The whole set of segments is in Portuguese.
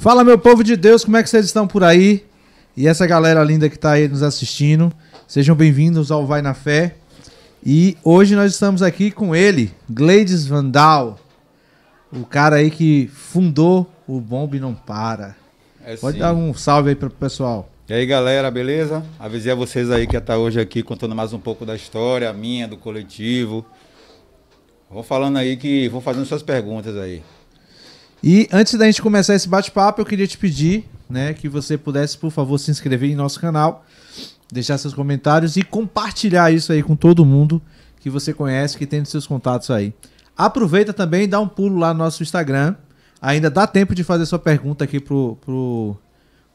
Fala, meu povo de Deus, como é que vocês estão por aí? E essa galera linda que está aí nos assistindo, sejam bem-vindos ao Vai na Fé. E hoje nós estamos aqui com ele, Gleides Vandal, o cara aí que fundou o Bombe Não Para. É Pode sim. dar um salve aí para o pessoal. E aí, galera, beleza? Avisei a vocês aí que ia estar tá hoje aqui contando mais um pouco da história minha, do coletivo. Vou falando aí que vou fazendo suas perguntas aí. E antes da gente começar esse bate-papo, eu queria te pedir né, que você pudesse, por favor, se inscrever em nosso canal, deixar seus comentários e compartilhar isso aí com todo mundo que você conhece, que tem nos seus contatos aí. Aproveita também e dá um pulo lá no nosso Instagram. Ainda dá tempo de fazer sua pergunta aqui pro, pro,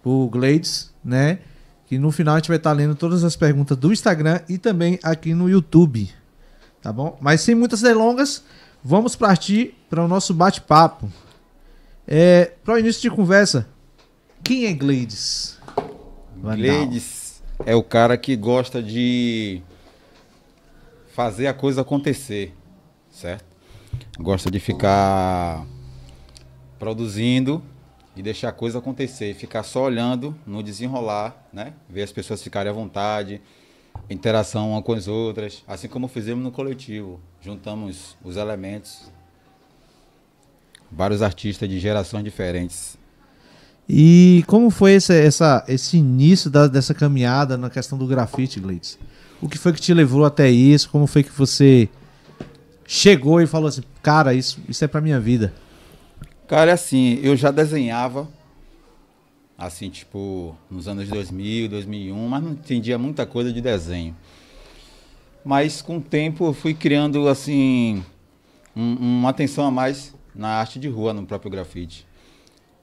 pro Glades, né? Que no final a gente vai estar tá lendo todas as perguntas do Instagram e também aqui no YouTube. Tá bom? Mas sem muitas delongas, vamos partir para o nosso bate-papo. É, para o início de conversa, quem é Gleides? Gleides é o cara que gosta de fazer a coisa acontecer, certo? Gosta de ficar produzindo e deixar a coisa acontecer, ficar só olhando no desenrolar, né? Ver as pessoas ficarem à vontade, interação uma com as outras, assim como fizemos no coletivo, juntamos os elementos vários artistas de gerações diferentes. E como foi esse, essa, esse início da, dessa caminhada na questão do grafite, Gleitz? O que foi que te levou até isso? Como foi que você chegou e falou assim, cara, isso, isso é pra minha vida? Cara, é assim, eu já desenhava, assim, tipo, nos anos 2000, 2001, mas não entendia muita coisa de desenho. Mas com o tempo eu fui criando, assim, um, uma atenção a mais na arte de rua, no próprio grafite.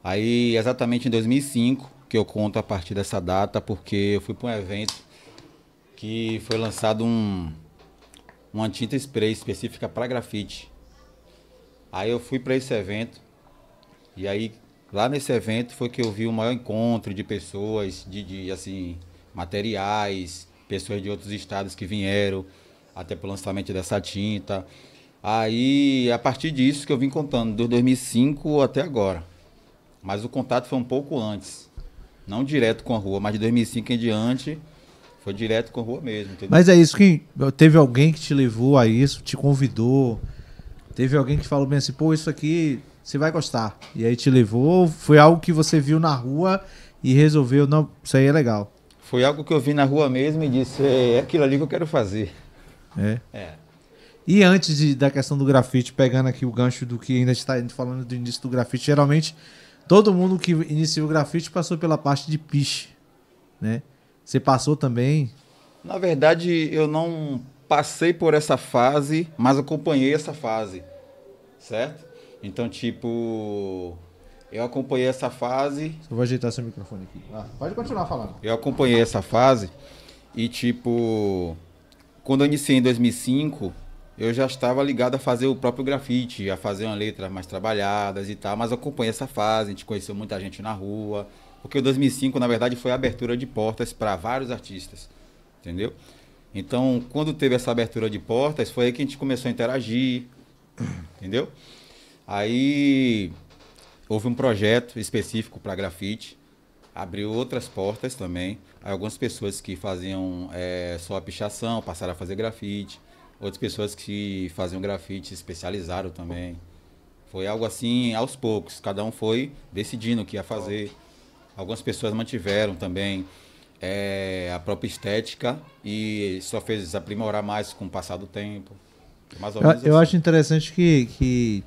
Aí, exatamente em 2005, que eu conto a partir dessa data, porque eu fui para um evento que foi lançado um, uma tinta spray específica para grafite. Aí eu fui para esse evento, e aí lá nesse evento foi que eu vi o maior encontro de pessoas, de, de assim, materiais, pessoas de outros estados que vieram até para o lançamento dessa tinta. Aí, a partir disso que eu vim contando, de 2005 até agora. Mas o contato foi um pouco antes. Não direto com a rua, mas de 2005 em diante, foi direto com a rua mesmo. Entendeu? Mas é isso que. Teve alguém que te levou a isso, te convidou? Teve alguém que falou bem assim, pô, isso aqui você vai gostar. E aí te levou? Foi algo que você viu na rua e resolveu, não, isso aí é legal. Foi algo que eu vi na rua mesmo e disse, é, é aquilo ali que eu quero fazer. É. É. E antes de, da questão do grafite, pegando aqui o gancho do que ainda está falando do início do grafite, geralmente todo mundo que iniciou o grafite passou pela parte de piche, né? Você passou também? Na verdade, eu não passei por essa fase, mas acompanhei essa fase, certo? Então, tipo, eu acompanhei essa fase. Eu vou ajeitar seu microfone aqui. Ah, pode continuar falando. Eu acompanhei essa fase e, tipo, quando eu iniciei em 2005, eu já estava ligado a fazer o próprio grafite, a fazer uma letra mais trabalhadas e tal, mas acompanhei essa fase, a gente conheceu muita gente na rua, porque 2005, na verdade, foi a abertura de portas para vários artistas, entendeu? Então, quando teve essa abertura de portas, foi aí que a gente começou a interagir, entendeu? Aí houve um projeto específico para grafite, abriu outras portas também. Aí, algumas pessoas que faziam é, só a pichação passaram a fazer grafite outras pessoas que faziam grafite especializaram também. Foi algo assim aos poucos, cada um foi decidindo o que ia fazer. Algumas pessoas mantiveram também é, a própria estética e só fez aprimorar mais com o passar do tempo. É mais ou eu, menos eu assim. acho interessante que, que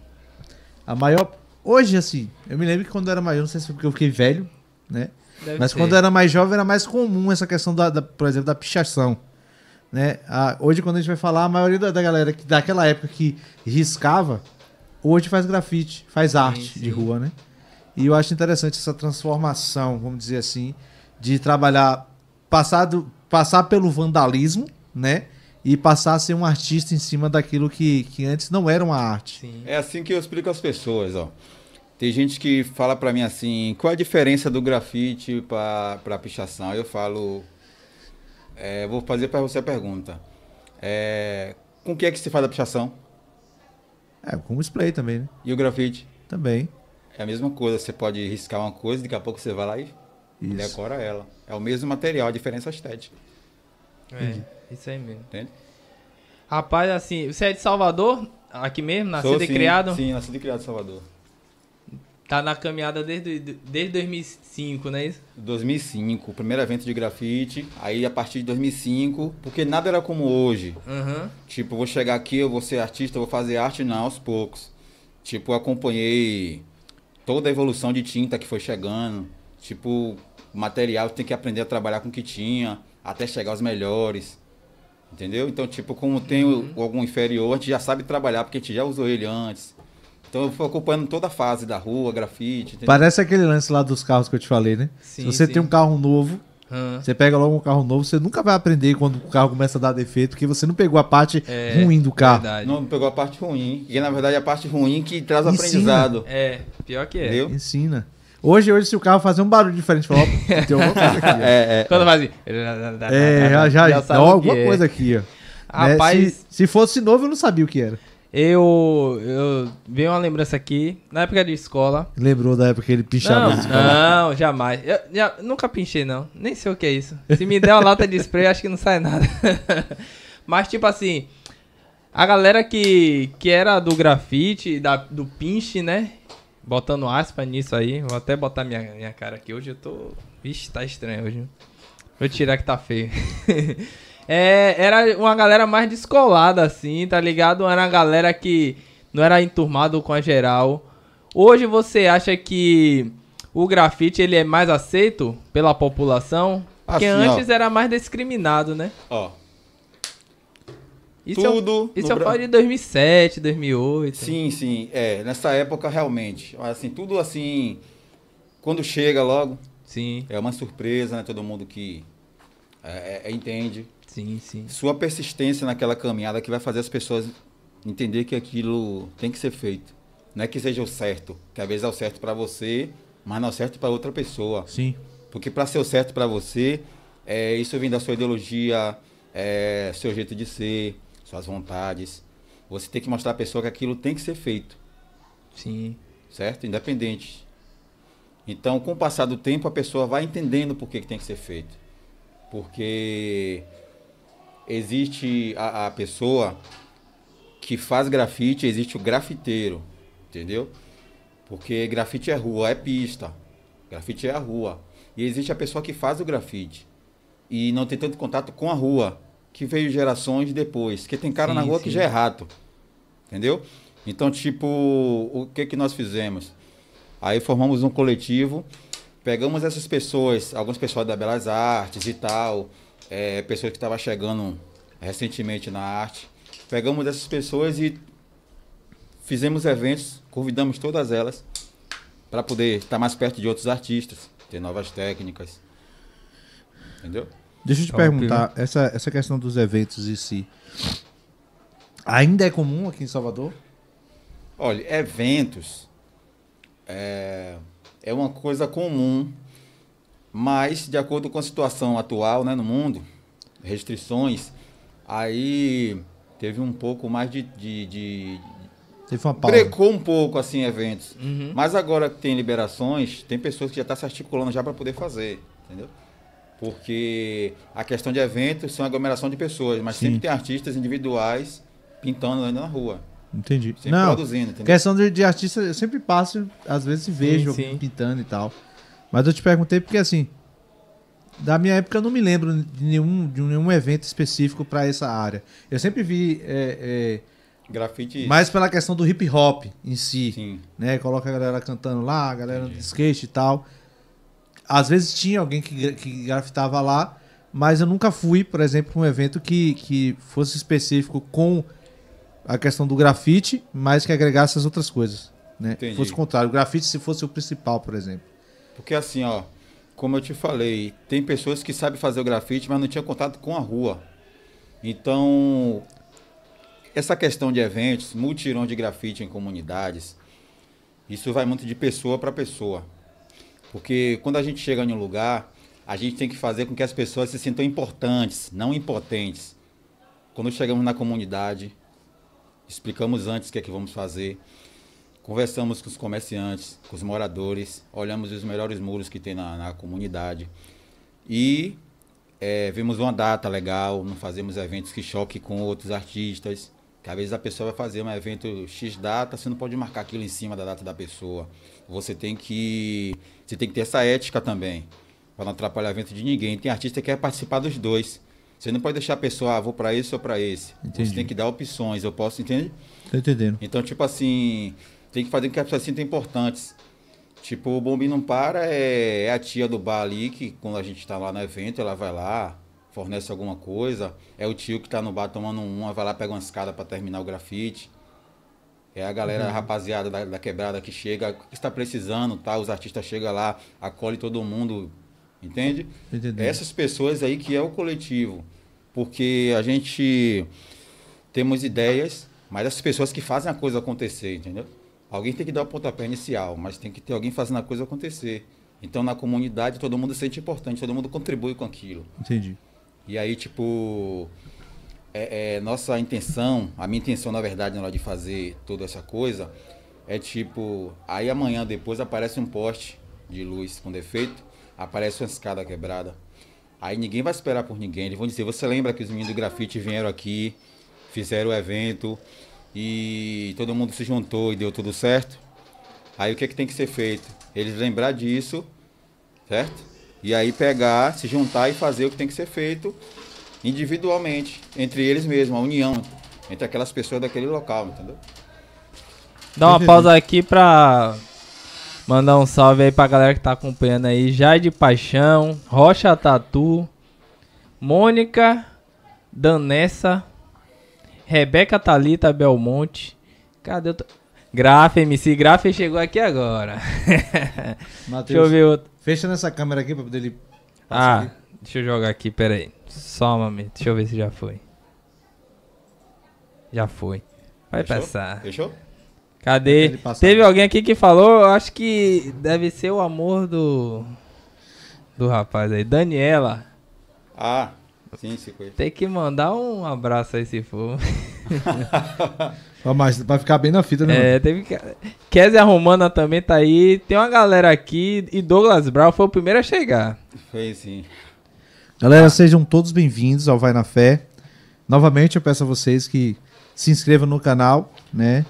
a maior. Hoje, assim, eu me lembro que quando eu era maior, não sei se foi porque eu fiquei velho, né? Deve Mas ser. quando eu era mais jovem, era mais comum essa questão, da, da por exemplo, da pichação. Né? hoje, quando a gente vai falar, a maioria da, galera que daquela época que riscava, hoje faz grafite, faz arte sim, de rua, né? E eu acho interessante essa transformação, vamos dizer assim, de trabalhar, passar, do, passar pelo vandalismo, né? E passar a ser um artista em cima daquilo que, que antes não era uma arte. Sim. É assim que eu explico às pessoas, ó. Tem gente que fala para mim assim, qual a diferença do grafite para pichação? Eu falo, é, vou fazer para você a pergunta. É, com o que é que se faz a pichação? É, com o spray também, né? E o grafite? Também. É a mesma coisa, você pode riscar uma coisa, daqui a pouco você vai lá e isso. decora ela. É o mesmo material, a diferença é estética. É, isso aí mesmo. Entende? Rapaz, assim, você é de Salvador? Aqui mesmo, nascido Sou, e sim, criado? Sim, nascido e criado em Salvador. Tá na caminhada desde, desde 2005, não é isso? 2005, primeiro evento de grafite. Aí a partir de 2005, porque nada era como hoje. Uhum. Tipo, vou chegar aqui, eu vou ser artista, vou fazer arte, não, aos poucos. Tipo, acompanhei toda a evolução de tinta que foi chegando. Tipo, material, tem que aprender a trabalhar com o que tinha, até chegar aos melhores. Entendeu? Então, tipo, como tem uhum. algum inferior, a gente já sabe trabalhar, porque a gente já usou ele antes. Então eu fui acompanhando toda a fase da rua, grafite. Entendeu? Parece aquele lance lá dos carros que eu te falei, né? Sim, Se você sim. tem um carro novo, Uhum. Você pega logo um carro novo, você nunca vai aprender quando o carro começa a dar defeito, porque você não pegou a parte é, ruim do carro. Verdade. Não, não pegou a parte ruim. E na verdade é a parte ruim que traz Ensina. aprendizado. É, pior que é. Entendeu? Ensina. Hoje, hoje, se o carro fazer um barulho diferente, fala, ó, tem alguma coisa aqui. É, é, é, Quando faz assim. É, já, já, já, alguma é. coisa aqui, ó. Rapaz. Né? Se, se, fosse novo, eu não sabia o que era. Eu, eu veio uma lembrança aqui, na época de escola. Lembrou da época que ele pinchava não, na escola? Não, jamais. Eu, já, nunca pinchei, não. Nem sei o que é isso. Se me der uma lata de spray, acho que não sai nada. Mas, tipo assim, a galera que, que era do grafite, da, do pinche, né? Botando aspa nisso aí. Vou até botar minha, minha cara aqui. Hoje eu tô. Vixe, tá estranho hoje. Vou tirar que tá feio. É, era uma galera mais descolada, assim, tá ligado? Era uma galera que não era enturmado com a geral. Hoje você acha que o grafite ele é mais aceito pela população? Porque assim, antes ó. era mais discriminado, né? Ó. Isso é tudo. É, isso eu de 2007, 2008. Sim, sim. É, nessa época realmente. Assim, tudo assim. Quando chega logo. Sim. É uma surpresa, né? Todo mundo que é, é, é entende. Sim, sim. Sua persistência naquela caminhada que vai fazer as pessoas entender que aquilo tem que ser feito. Não é que seja o certo, que às vezes é o certo para você, mas não é o certo para outra pessoa. Sim. Porque para ser o certo para você, é, isso vem da sua ideologia, é, seu jeito de ser, suas vontades. Você tem que mostrar à pessoa que aquilo tem que ser feito. Sim. Certo? Independente. Então, com o passar do tempo, a pessoa vai entendendo por que, que tem que ser feito. Porque existe a, a pessoa que faz grafite, existe o grafiteiro, entendeu? Porque grafite é rua, é pista. Grafite é a rua. E existe a pessoa que faz o grafite e não tem tanto contato com a rua, que veio gerações depois. Porque tem cara sim, na rua sim. que já é rato, entendeu? Então, tipo, o que, que nós fizemos? Aí formamos um coletivo, pegamos essas pessoas, algumas pessoas da Belas Artes e tal, é, pessoas que estavam chegando recentemente na arte. Pegamos essas pessoas e fizemos eventos, convidamos todas elas para poder estar tá mais perto de outros artistas, ter novas técnicas. Entendeu? Deixa eu te tá perguntar, essa, essa questão dos eventos em si, ainda é comum aqui em Salvador? Olha, eventos é, é uma coisa comum mas, de acordo com a situação atual né, no mundo, restrições, aí teve um pouco mais de. de, de Teve uma pausa. Precou um pouco, assim, eventos. Uhum. Mas agora que tem liberações, tem pessoas que já estão tá se articulando já para poder fazer, entendeu? Porque a questão de eventos são aglomeração de pessoas, mas Sim. sempre tem artistas individuais pintando ainda na rua. Entendi. Sempre Não, produzindo, entendeu? Questão de, de artista, eu sempre passo, às vezes vejo sim, sim. pintando e tal. Mas eu te perguntei porque assim, da minha época eu não me lembro de nenhum, de nenhum evento específico para essa área. Eu sempre vi é, é, grafite, mais pela questão do hip hop em si, Sim. né? Coloca a galera cantando lá, a galera Entendi. de skate e tal. Às vezes tinha alguém que, que grafitava lá, mas eu nunca fui, por exemplo, para um evento que, que fosse específico com a questão do grafite, mas que agregasse as outras coisas, né? Entendi. Fosse o contrário, o grafite se fosse o principal, por exemplo. Porque assim, ó, como eu te falei, tem pessoas que sabem fazer o grafite, mas não tinha contato com a rua. Então, essa questão de eventos, mutirão de grafite em comunidades, isso vai muito de pessoa para pessoa. Porque quando a gente chega em um lugar, a gente tem que fazer com que as pessoas se sintam importantes, não impotentes. Quando chegamos na comunidade, explicamos antes o que é que vamos fazer Conversamos com os comerciantes, com os moradores, olhamos os melhores muros que tem na, na comunidade e é, vimos uma data legal, não fazemos eventos que choquem com outros artistas, que às vezes a pessoa vai fazer um evento X data, você não pode marcar aquilo em cima da data da pessoa. Você tem que, você tem que ter essa ética também, para não atrapalhar o evento de ninguém. Tem artista que quer participar dos dois. Você não pode deixar a pessoa, ah, vou para esse ou para esse. Entendi. Você tem que dar opções, eu posso, entende? Tô entendendo. Então, tipo assim, tem que fazer com que as pessoas se sintam importantes. Tipo, o Bombim Não Para é, é a tia do bar ali, que quando a gente está lá no evento, ela vai lá, fornece alguma coisa. É o tio que está no bar tomando uma, vai lá, pega uma escada para terminar o grafite. É a galera, uhum. rapaziada da, da, quebrada que chega, que está precisando, tá? Os artistas chegam lá, acolhe todo mundo, entende? Entendi. Essas pessoas aí que é o coletivo. Porque a gente temos ideias, mas as pessoas que fazem a coisa acontecer, entendeu? Alguém tem que dar o pontapé inicial, mas tem que ter alguém fazendo a coisa acontecer. Então, na comunidade, todo mundo se sente importante, todo mundo contribui com aquilo. Entendi. E aí, tipo, é, é, nossa intenção, a minha intenção, na verdade, na hora de fazer toda essa coisa, é tipo, aí amanhã depois aparece um poste de luz com defeito, aparece uma escada quebrada. Aí ninguém vai esperar por ninguém. Eles vão dizer, você lembra que os meninos do grafite vieram aqui, fizeram o evento, e todo mundo se juntou e deu tudo certo. Aí o que, é que tem que ser feito? Eles lembrar disso, certo? E aí pegar, se juntar e fazer o que tem que ser feito individualmente, entre eles mesmos, a união entre aquelas pessoas daquele local, entendeu? Dá uma pausa aqui pra mandar um salve aí pra galera que tá acompanhando aí. Jai de Paixão, Rocha Tatu, Mônica, Danessa, Rebeca Talita Belmonte. Cadê o. Graf MC Graf chegou aqui agora. Mateus, deixa eu ver outro. Fecha nessa câmera aqui pra poder ele. Ah, aqui. deixa eu jogar aqui, pera aí. Só um momento, deixa eu ver se já foi. Já foi. Vai Fechou? passar. Fechou? Cadê? Teve alguém aqui que falou, eu acho que deve ser o amor do. Do rapaz aí. Daniela. Ah, Sim, se conhece. Tem que mandar um abraço aí se for. mas vai ficar bem na fita, né? É, teve que... Kézia Romana também tá aí. Tem uma galera aqui e Douglas Brown foi o primeiro a chegar. Foi sim. Galera, sejam todos bem-vindos ao Vai na Fé. Novamente eu peço a vocês que se inscrevam no canal, né?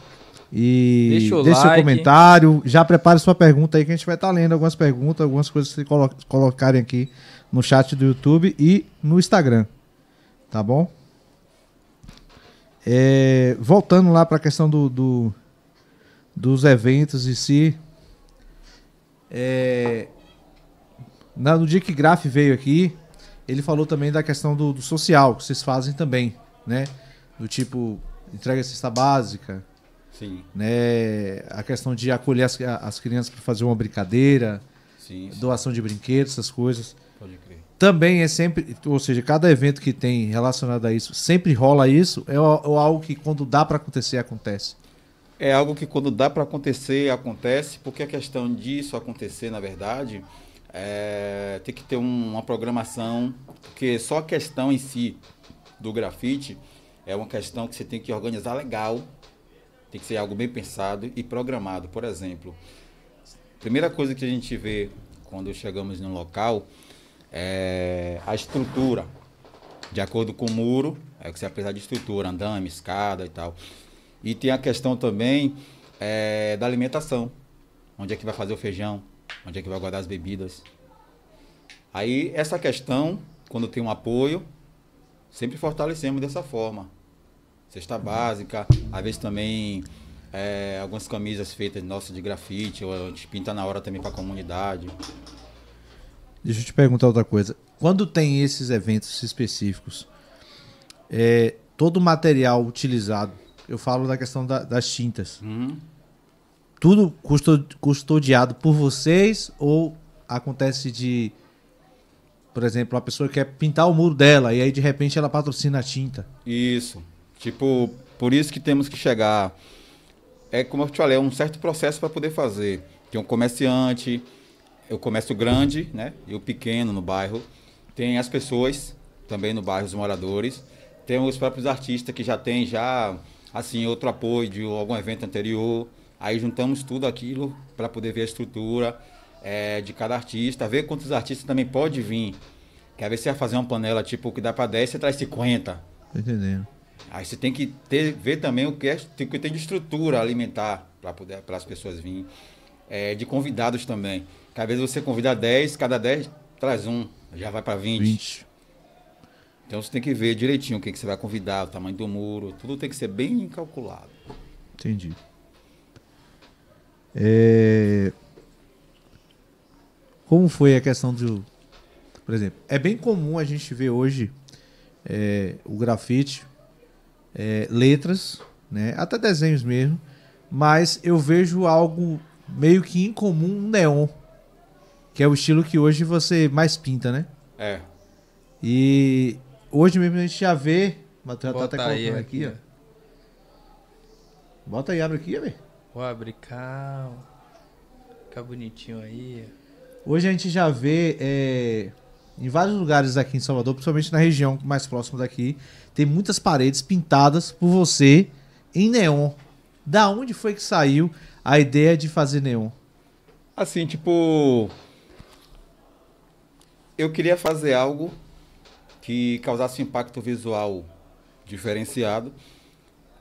E deixa o deixa like. comentário. Já prepare sua pergunta aí, que a gente vai estar tá lendo algumas perguntas, algumas coisas que vocês colocarem aqui no chat do YouTube e no Instagram. Tá bom? É, voltando lá para a questão do, do, dos eventos em si. É, no dia que Graf veio aqui, ele falou também da questão do, do social, que vocês fazem também, né? Do tipo, entrega cesta básica, Sim. Né? A questão de acolher as, as crianças para fazer uma brincadeira, sim, sim. doação de brinquedos, essas coisas. Pode crer. Também é sempre, ou seja, cada evento que tem relacionado a isso, sempre rola isso, é, é algo que quando dá para acontecer, acontece. É algo que quando dá para acontecer, acontece, porque a questão disso acontecer, na verdade, é, tem que ter um, uma programação, porque só a questão em si do grafite é uma questão que você tem que organizar legal tem que ser algo bem pensado e programado. Por exemplo, primeira coisa que a gente vê quando chegamos no local é a estrutura. De acordo com o muro, é o que você apesar de estrutura, andame, escada e tal. E tem a questão também é, da alimentação. Onde é que vai fazer o feijão? Onde é que vai guardar as bebidas? Aí essa questão, quando tem um apoio, sempre fortalecemos dessa forma cesta básica, às vezes também é, algumas camisas feitas nossas de grafite, ou a gente pinta na hora também para a comunidade. Deixa eu te perguntar outra coisa. Quando tem esses eventos específicos, é, todo o material utilizado, eu falo da questão da, das tintas, uhum. tudo custodiado por vocês ou acontece de, por exemplo, a pessoa quer pintar o muro dela e aí de repente ela patrocina a tinta? Isso. Tipo, por isso que temos que chegar. É como eu te falei, é um certo processo para poder fazer. Tem um comerciante, o comércio grande, né? E o pequeno no bairro. Tem as pessoas também no bairro, os moradores. Tem os próprios artistas que já tem já assim outro apoio de algum evento anterior. Aí juntamos tudo aquilo para poder ver a estrutura é, de cada artista, ver quantos artistas também pode vir. Quer ver se vai fazer uma panela tipo que dá para 10, você traz 50. Entendendo. Aí você tem que ter, ver também o que, é, o que tem de estrutura alimentar para as pessoas virem. É, de convidados também. Cada vez você convida 10, cada 10 traz um, já vai para 20. 20. Então você tem que ver direitinho o que, que você vai convidar, o tamanho do muro, tudo tem que ser bem calculado. Entendi. É... Como foi a questão do. Por exemplo, é bem comum a gente ver hoje é, o grafite é, letras, né? até desenhos mesmo, mas eu vejo algo meio que incomum, um neon, que é o estilo que hoje você mais pinta, né? É. E hoje mesmo a gente já vê, Matheus já tá até colocando aqui, aqui, ó. Bota aí, abre aqui, abre Vou abrir, calma. Fica bonitinho aí. Hoje a gente já vê é, em vários lugares aqui em Salvador, principalmente na região mais próxima daqui, tem muitas paredes pintadas por você em neon. Da onde foi que saiu a ideia de fazer neon? Assim, tipo. Eu queria fazer algo que causasse um impacto visual diferenciado.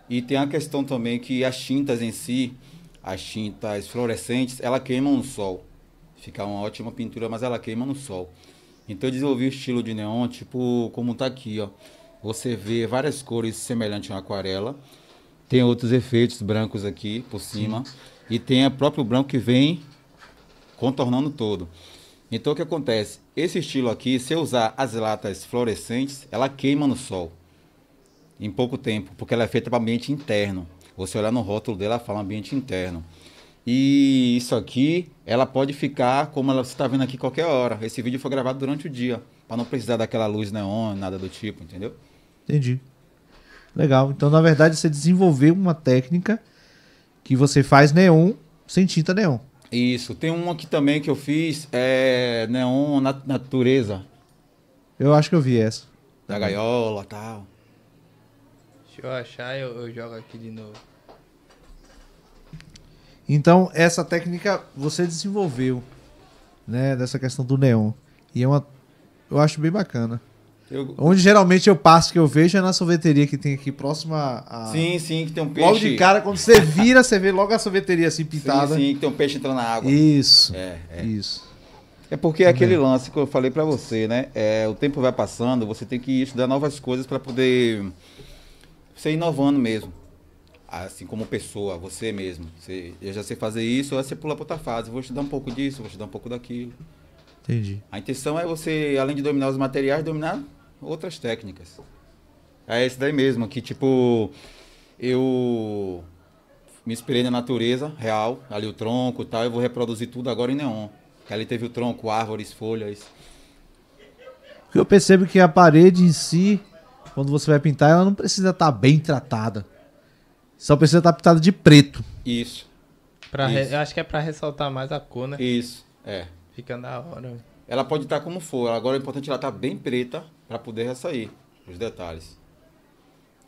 E tem a questão também que as tintas em si, as tintas fluorescentes, ela queimam no sol. Fica uma ótima pintura, mas ela queima no sol. Então eu desenvolvi o estilo de neon, tipo como tá aqui, ó. Você vê várias cores semelhantes a uma aquarela. Tem outros efeitos brancos aqui por cima. Sim. E tem o próprio branco que vem contornando todo. Então o que acontece? Esse estilo aqui, se eu usar as latas fluorescentes, ela queima no sol em pouco tempo, porque ela é feita para ambiente interno. Você olhar no rótulo dela, fala ambiente interno. E isso aqui, ela pode ficar como ela, está vendo aqui qualquer hora. Esse vídeo foi gravado durante o dia, para não precisar daquela luz neon, nada do tipo, entendeu? Entendi. Legal. Então, na verdade, você desenvolveu uma técnica que você faz neon sem tinta neon. Isso. Tem uma aqui também que eu fiz, é neon nat natureza. Eu acho que eu vi essa. Da gaiola, tal. Deixa eu achar, eu, eu jogo aqui de novo. Então, essa técnica você desenvolveu, né? Dessa questão do neon. E é uma. Eu acho bem bacana. Eu... Onde geralmente eu passo que eu vejo é na sorveteria que tem aqui próxima a. Sim, sim, que tem um peixe. Logo de cara, quando você vira, você vê logo a sorveteria assim pintada. Sim, sim, que tem um peixe entrando na água. Isso. É, é. Isso. É porque é aquele lance que eu falei para você, né? É, o tempo vai passando, você tem que estudar novas coisas para poder ser inovando mesmo assim como pessoa, você mesmo. Você, eu já sei fazer isso, aí você pula para outra fase. Vou estudar um pouco disso, vou estudar um pouco daquilo. Entendi. A intenção é você, além de dominar os materiais, dominar outras técnicas. É esse daí mesmo, que tipo, eu me inspirei na natureza real, ali o tronco e tal, eu vou reproduzir tudo agora em neon. Que ali teve o tronco, árvores, folhas. Eu percebo que a parede em si, quando você vai pintar, ela não precisa estar tá bem tratada. Só precisa estar pintado de preto. Isso. Pra Isso. Re... Eu acho que é para ressaltar mais a cor, né? Isso, é. Fica da hora. Ela pode estar como for. Agora o importante é ela estar bem preta para poder ressair os detalhes.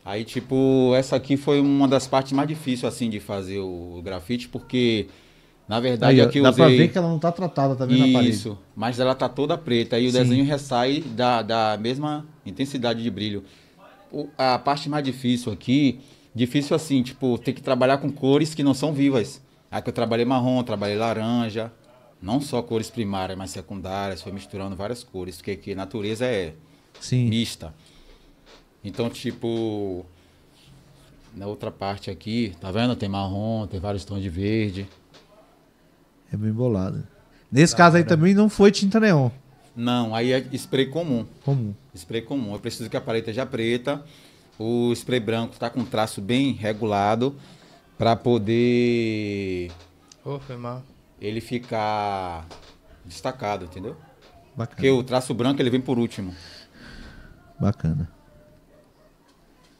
Aí, tipo, essa aqui foi uma das partes mais difíceis, assim, de fazer o grafite, porque, na verdade, aqui eu dá usei... Dá pra ver que ela não tá tratada também Isso, na parede. Isso, mas ela tá toda preta e o Sim. desenho ressai da, da mesma intensidade de brilho. O, a parte mais difícil aqui Difícil assim, tipo, ter que trabalhar com cores que não são vivas. Aí que eu trabalhei marrom, trabalhei laranja, não só cores primárias, mas secundárias, foi misturando várias cores, porque a natureza é Sim. mista. Então, tipo, na outra parte aqui, tá vendo? Tem marrom, tem vários tons de verde. É bem bolado. Nesse caso aí cara. também não foi tinta neon. Não, aí é spray comum. Comum. Spray comum. Eu preciso que a paleta seja preta o spray branco está com traço bem regulado para poder. Oh, foi mal. Ele ficar destacado, entendeu? Bacana. Porque o traço branco ele vem por último. Bacana.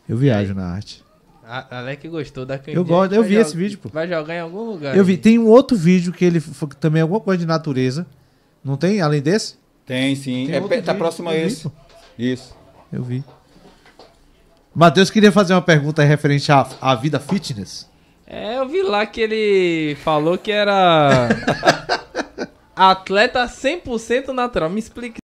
Eu viajo é. na arte. A Alec gostou da Eu gosto, eu vi esse vídeo, pô. Vai jogar em algum lugar. Eu vi, tem um outro vídeo que ele foi também é alguma coisa de natureza. Não tem além desse? Tem sim. Tem é, tá vídeo, próximo a esse. Vi, Isso. Eu vi. Matheus queria fazer uma pergunta referente à, à vida fitness. É, eu vi lá que ele falou que era atleta 100% natural. Me explique